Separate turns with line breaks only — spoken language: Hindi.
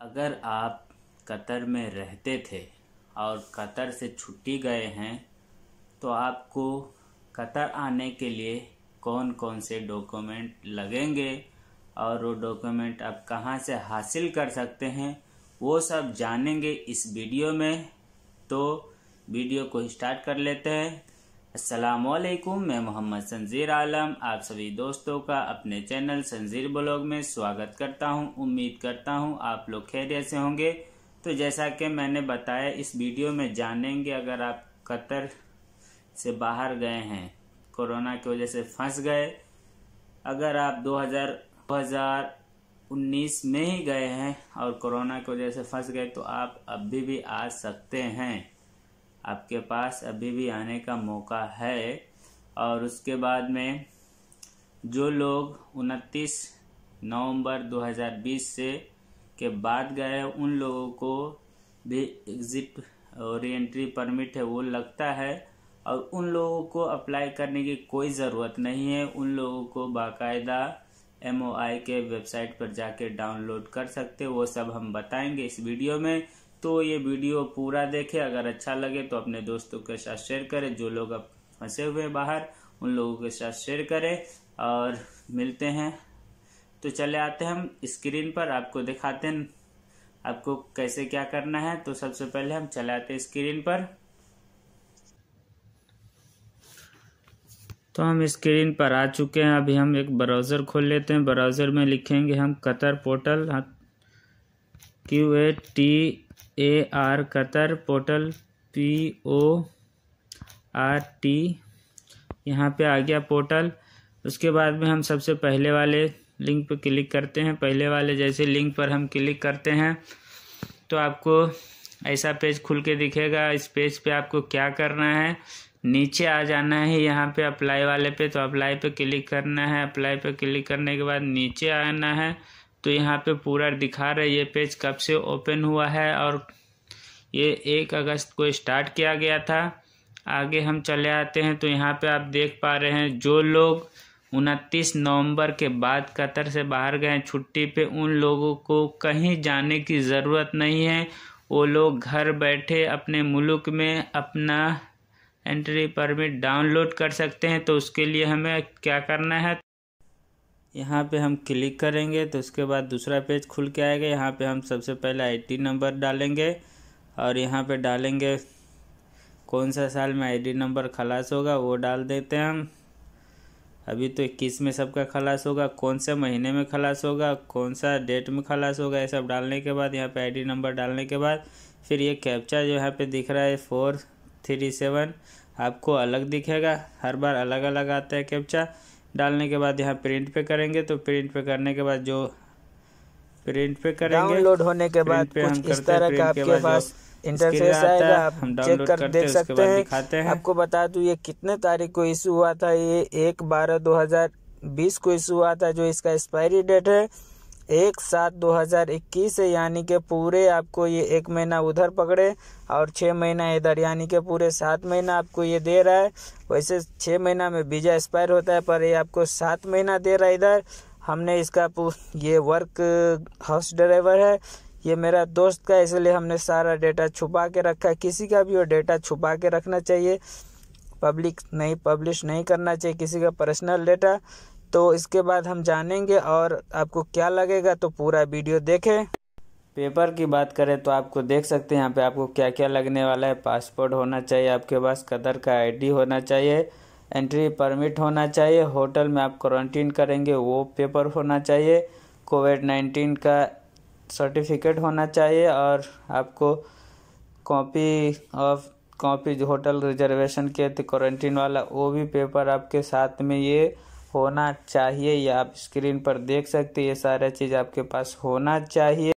अगर आप कतर में रहते थे और कतर से छुट्टी गए हैं तो आपको कतर आने के लिए कौन कौन से डॉक्यूमेंट लगेंगे और वो डॉक्यूमेंट आप कहाँ से हासिल कर सकते हैं वो सब जानेंगे इस वीडियो में तो वीडियो को स्टार्ट कर लेते हैं असलकुम मैं मोहम्मद संजीर आलम आप सभी दोस्तों का अपने चैनल संजीर ब्लॉग में स्वागत करता हूं उम्मीद करता हूं आप लोग खैर से होंगे तो जैसा कि मैंने बताया इस वीडियो में जानेंगे अगर आप कतर से बाहर गए हैं कोरोना की वजह से फंस गए अगर आप 2000 2019 में ही गए हैं और कोरोना की वजह से फंस गए तो आप अभी भी आ सकते हैं आपके पास अभी भी आने का मौका है और उसके बाद में जो लोग उनतीस नवंबर 2020 से के बाद गए उन लोगों को भी एग्जिट और एंट्री परमिट है वो लगता है और उन लोगों को अप्लाई करने की कोई ज़रूरत नहीं है उन लोगों को बाकायदा एम के वेबसाइट पर जाके डाउनलोड कर सकते वो सब हम बताएंगे इस वीडियो में तो ये वीडियो पूरा देखें अगर अच्छा लगे तो अपने दोस्तों के साथ शेयर करें जो लोग अब फंसे हुए हैं बाहर उन लोगों के साथ शेयर करें और मिलते हैं तो चले आते हैं हम स्क्रीन पर आपको दिखाते हैं आपको कैसे क्या करना है तो सबसे पहले हम चले आते हैं स्क्रीन पर तो हम स्क्रीन पर आ चुके हैं अभी हम एक ब्राउज़र खोल लेते हैं ब्राउज़र में लिखेंगे हम Qatar portal Q A T A R Qatar portal P O R T यहाँ पे आ गया पोर्टल उसके बाद में हम सबसे पहले वाले लिंक पर क्लिक करते हैं पहले वाले जैसे लिंक पर हम क्लिक करते हैं तो आपको ऐसा पेज खुल के दिखेगा इस पेज पे आपको क्या करना है नीचे आ जाना है यहाँ पे अप्लाई वाले पे तो अप्लाई पे क्लिक करना है अप्लाई पे क्लिक करने के बाद नीचे आना है तो यहाँ पे पूरा दिखा रहा है ये पेज कब से ओपन हुआ है और ये एक अगस्त को स्टार्ट किया गया था आगे हम चले आते हैं तो यहाँ पे आप देख पा रहे हैं जो लोग उनतीस नवंबर के बाद कतर से बाहर गए छुट्टी पे उन लोगों को कहीं जाने की ज़रूरत नहीं है वो लोग घर बैठे अपने मुल्क में अपना एंट्री परमिट डाउनलोड कर सकते हैं तो उसके लिए हमें क्या करना है यहाँ पे हम क्लिक करेंगे तो उसके बाद दूसरा पेज खुल के आएगा यहाँ पे हम सबसे पहले आईडी नंबर डालेंगे और यहाँ पे डालेंगे कौन सा साल में आईडी नंबर खलास होगा वो डाल देते हैं हम अभी तो इक्कीस में सबका खलास होगा कौन से महीने में खलास होगा कौन सा डेट में खलास होगा ये सब डालने के बाद यहाँ पर आई नंबर डालने के बाद फिर ये कैप्चा जो यहाँ पर दिख रहा है फोर थ्री सेवन आपको अलग दिखेगा हर बार अलग अलग आता है कैप्चा डालने के बाद यहाँ प्रिंट पे करेंगे तो प्रिंट पे करने के बाद जो प्रिंट पे करेंगे डाउनलोड होने के बाद कुछ इस तरह का आपके पास इंटरफेस आएगा आप चेक कर देख सकते हैं आपको
बता दूं ये कितने तारीख को इशू हुआ था ये एक बारह दो हजार बीस को इशू हुआ था जो इसका एक्सपायरी डेट है एक सात दो हज़ार इक्कीस यानी कि पूरे आपको ये एक महीना उधर पकड़े और छः महीना इधर यानी कि पूरे सात महीना आपको ये दे रहा है वैसे छः महीना में वीज़ा एक्सपायर होता है पर ये आपको सात महीना दे रहा है इधर हमने इसका ये वर्क हाउस ड्राइवर है ये मेरा दोस्त का इसलिए हमने सारा डेटा छुपा के रखा है किसी का भी वो डेटा छुपा के रखना चाहिए पब्लिक नहीं पब्लिश नहीं करना चाहिए किसी का पर्सनल डेटा तो इसके बाद हम जानेंगे और आपको क्या लगेगा तो पूरा वीडियो देखें पेपर की बात करें तो आपको देख सकते हैं यहाँ पे आपको क्या क्या लगने वाला है पासपोर्ट होना चाहिए आपके पास कदर का आईडी होना चाहिए एंट्री परमिट होना चाहिए होटल में आप क्वारंटीन करेंगे वो पेपर होना चाहिए कोविड नाइन्टीन का सर्टिफिकेट होना चाहिए और आपको copy of copy hotel reservation के थे क्वारंटीन वाला वो भी पेपर आपके साथ में ये होना चाहिए या आप स्क्रीन पर देख सकते हैं ये सारा चीज़ आपके पास होना चाहिए